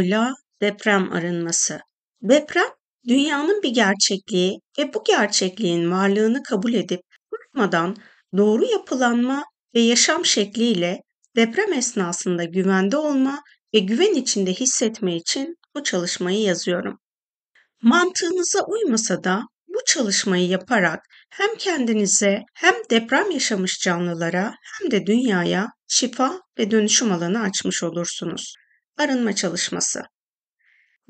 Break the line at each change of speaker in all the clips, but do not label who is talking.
ile deprem arınması. Deprem, dünyanın bir gerçekliği ve bu gerçekliğin varlığını kabul edip korkmadan doğru yapılanma ve yaşam şekliyle deprem esnasında güvende olma ve güven içinde hissetme için bu çalışmayı yazıyorum. Mantığınıza uymasa da bu çalışmayı yaparak hem kendinize hem deprem yaşamış canlılara hem de dünyaya şifa ve dönüşüm alanı açmış olursunuz arınma çalışması.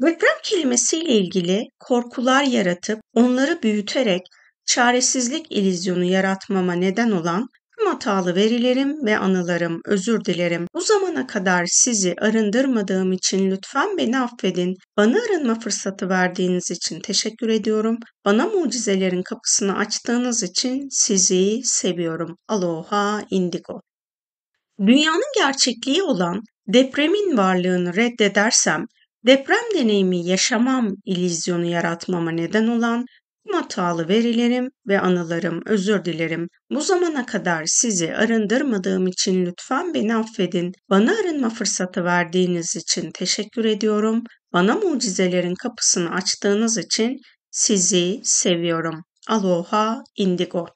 Deprem kelimesiyle ilgili korkular yaratıp onları büyüterek çaresizlik ilizyonu yaratmama neden olan tüm hatalı verilerim ve anılarım, özür dilerim. Bu zamana kadar sizi arındırmadığım için lütfen beni affedin. Bana arınma fırsatı verdiğiniz için teşekkür ediyorum. Bana mucizelerin kapısını açtığınız için sizi seviyorum. Aloha Indigo. Dünyanın gerçekliği olan Depremin varlığını reddedersem, deprem deneyimi yaşamam ilizyonu yaratmama neden olan tüm hatalı verilerim ve anılarım, özür dilerim. Bu zamana kadar sizi arındırmadığım için lütfen beni affedin. Bana arınma fırsatı verdiğiniz için teşekkür ediyorum. Bana mucizelerin kapısını açtığınız için sizi seviyorum. Aloha Indigo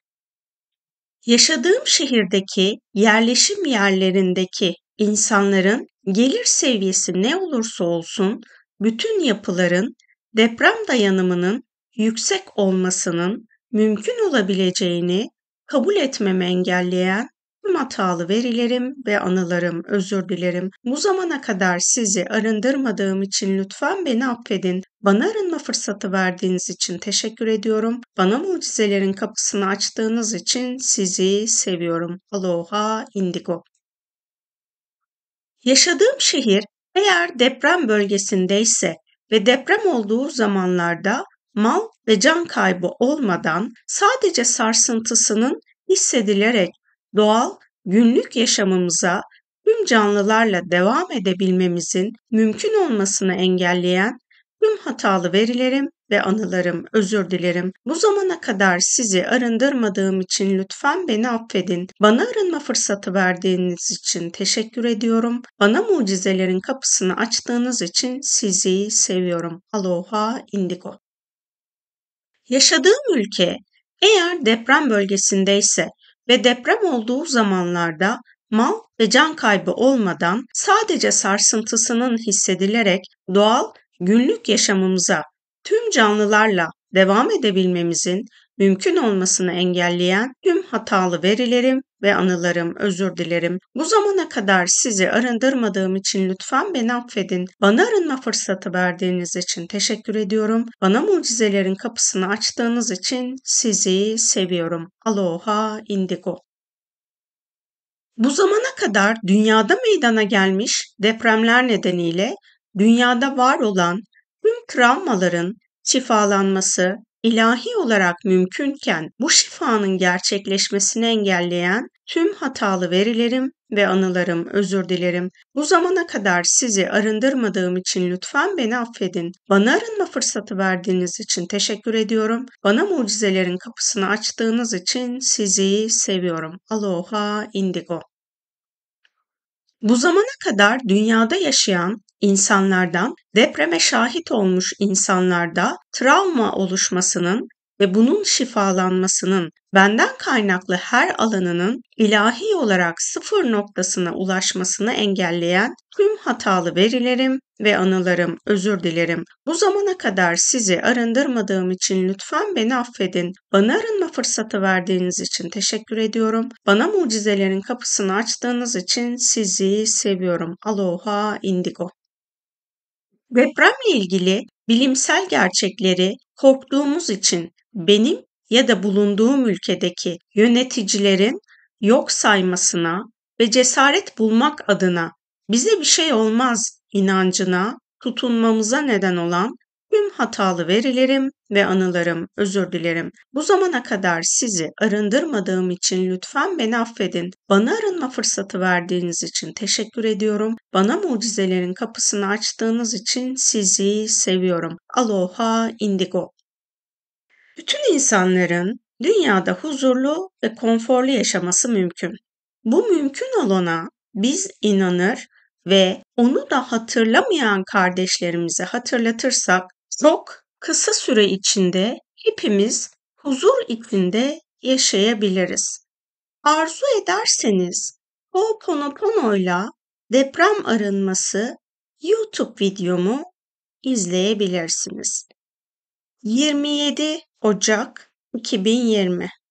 Yaşadığım şehirdeki yerleşim yerlerindeki İnsanların gelir seviyesi ne olursa olsun bütün yapıların deprem dayanımının yüksek olmasının mümkün olabileceğini kabul etmemi engelleyen tüm hatalı verilerim ve anılarım, özür dilerim. Bu zamana kadar sizi arındırmadığım için lütfen beni affedin. Bana arınma fırsatı verdiğiniz için teşekkür ediyorum. Bana mucizelerin kapısını açtığınız için sizi seviyorum. Aloha Indigo. Yaşadığım şehir eğer deprem bölgesindeyse ve deprem olduğu zamanlarda mal ve can kaybı olmadan sadece sarsıntısının hissedilerek doğal günlük yaşamımıza tüm canlılarla devam edebilmemizin mümkün olmasını engelleyen tüm hatalı verilerim ve anılarım, özür dilerim. Bu zamana kadar sizi arındırmadığım için lütfen beni affedin. Bana arınma fırsatı verdiğiniz için teşekkür ediyorum. Bana mucizelerin kapısını açtığınız için sizi seviyorum. Aloha Indigo. Yaşadığım ülke eğer deprem bölgesindeyse ve deprem olduğu zamanlarda mal ve can kaybı olmadan sadece sarsıntısının hissedilerek doğal günlük yaşamımıza tüm canlılarla devam edebilmemizin mümkün olmasını engelleyen tüm hatalı verilerim ve anılarım, özür dilerim. Bu zamana kadar sizi arındırmadığım için lütfen beni affedin. Bana arınma fırsatı verdiğiniz için teşekkür ediyorum. Bana mucizelerin kapısını açtığınız için sizi seviyorum. Aloha Indigo. Bu zamana kadar dünyada meydana gelmiş depremler nedeniyle dünyada var olan travmaların şifalanması ilahi olarak mümkünken bu şifanın gerçekleşmesini engelleyen tüm hatalı verilerim ve anılarım özür dilerim. Bu zamana kadar sizi arındırmadığım için lütfen beni affedin. Bana arınma fırsatı verdiğiniz için teşekkür ediyorum. Bana mucizelerin kapısını açtığınız için sizi seviyorum. Aloha Indigo. Bu zamana kadar dünyada yaşayan insanlardan, depreme şahit olmuş insanlarda travma oluşmasının ve bunun şifalanmasının benden kaynaklı her alanının ilahi olarak sıfır noktasına ulaşmasını engelleyen tüm hatalı verilerim ve anılarım, özür dilerim. Bu zamana kadar sizi arındırmadığım için lütfen beni affedin. Bana arınma fırsatı verdiğiniz için teşekkür ediyorum. Bana mucizelerin kapısını açtığınız için sizi seviyorum. Aloha Indigo. Depremle ilgili bilimsel gerçekleri korktuğumuz için benim ya da bulunduğum ülkedeki yöneticilerin yok saymasına ve cesaret bulmak adına bize bir şey olmaz inancına tutunmamıza neden olan Tüm hatalı verilerim ve anılarım, özür dilerim. Bu zamana kadar sizi arındırmadığım için lütfen beni affedin. Bana arınma fırsatı verdiğiniz için teşekkür ediyorum. Bana mucizelerin kapısını açtığınız için sizi seviyorum. Aloha Indigo. Bütün insanların dünyada huzurlu ve konforlu yaşaması mümkün. Bu mümkün olana biz inanır ve onu da hatırlamayan kardeşlerimize hatırlatırsak çok kısa süre içinde hepimiz huzur içinde yaşayabiliriz. Arzu ederseniz Ho'oponopono ile deprem arınması YouTube videomu izleyebilirsiniz. 27 Ocak 2020